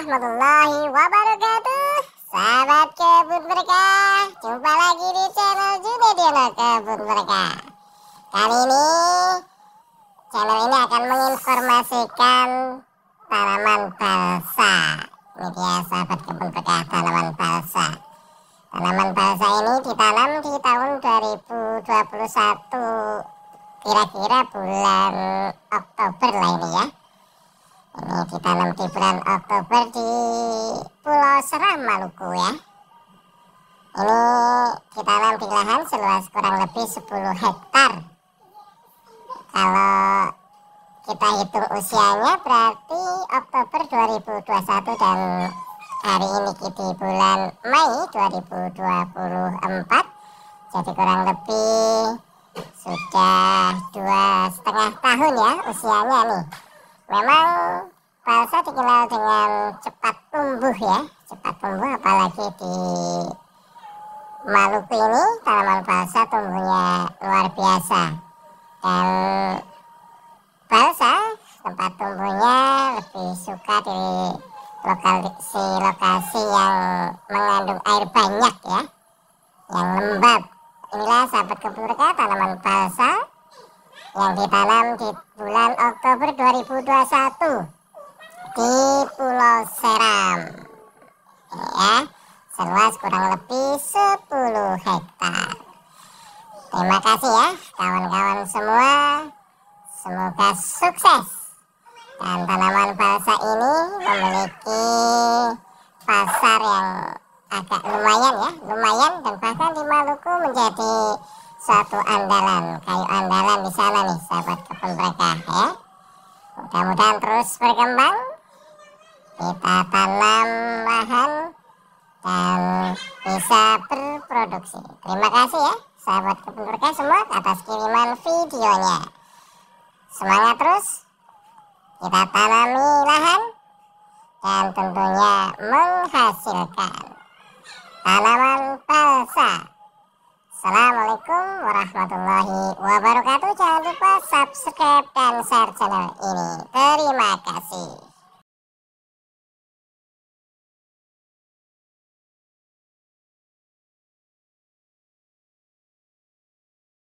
warahmatullahi wabarakatuh Sahabat kebun berkah Jumpa lagi di channel Naga Kebun Berkah Kali ini Channel ini akan menginformasikan Tanaman balsa Ini dia sahabat kebun berkah Tanaman balsa Tanaman balsa ini ditanam di tahun 2021 Kira-kira bulan Oktober lah ini ya ini kita nanti bulan Oktober di Pulau Seram Maluku ya. Ini kita nanti lahan seluas kurang lebih 10 hektar. Kalau kita hitung usianya berarti Oktober 2021 dan hari ini kita di bulan Mei 2024 jadi kurang lebih sudah dua setengah tahun ya usianya nih memang Palsu dikenal dengan cepat tumbuh ya, cepat tumbuh apalagi di Maluku ini tanaman balsa tumbuhnya luar biasa dan balsa tempat tumbuhnya lebih suka di lokasi-lokasi yang mengandung air banyak ya yang lembab inilah sahabat keburka tanaman balsa yang ditanam di bulan Oktober 2021 di Pulau Seram ya seluas kurang lebih 10 hektar terima kasih ya kawan-kawan semua semoga sukses dan tanaman balsa ini memiliki pasar yang agak lumayan ya lumayan dan bahkan di Maluku menjadi suatu andalan kayu andalan di sana nih sahabat kebun mereka ya mudah-mudahan terus berkembang kita tanam lahan dan bisa berproduksi. Terima kasih ya sahabat kebun berkah semua atas kiriman videonya. Semangat terus, kita tanami lahan dan tentunya menghasilkan tanaman palsa Assalamualaikum warahmatullahi wabarakatuh. Jangan lupa subscribe dan share channel ini. Terima kasih.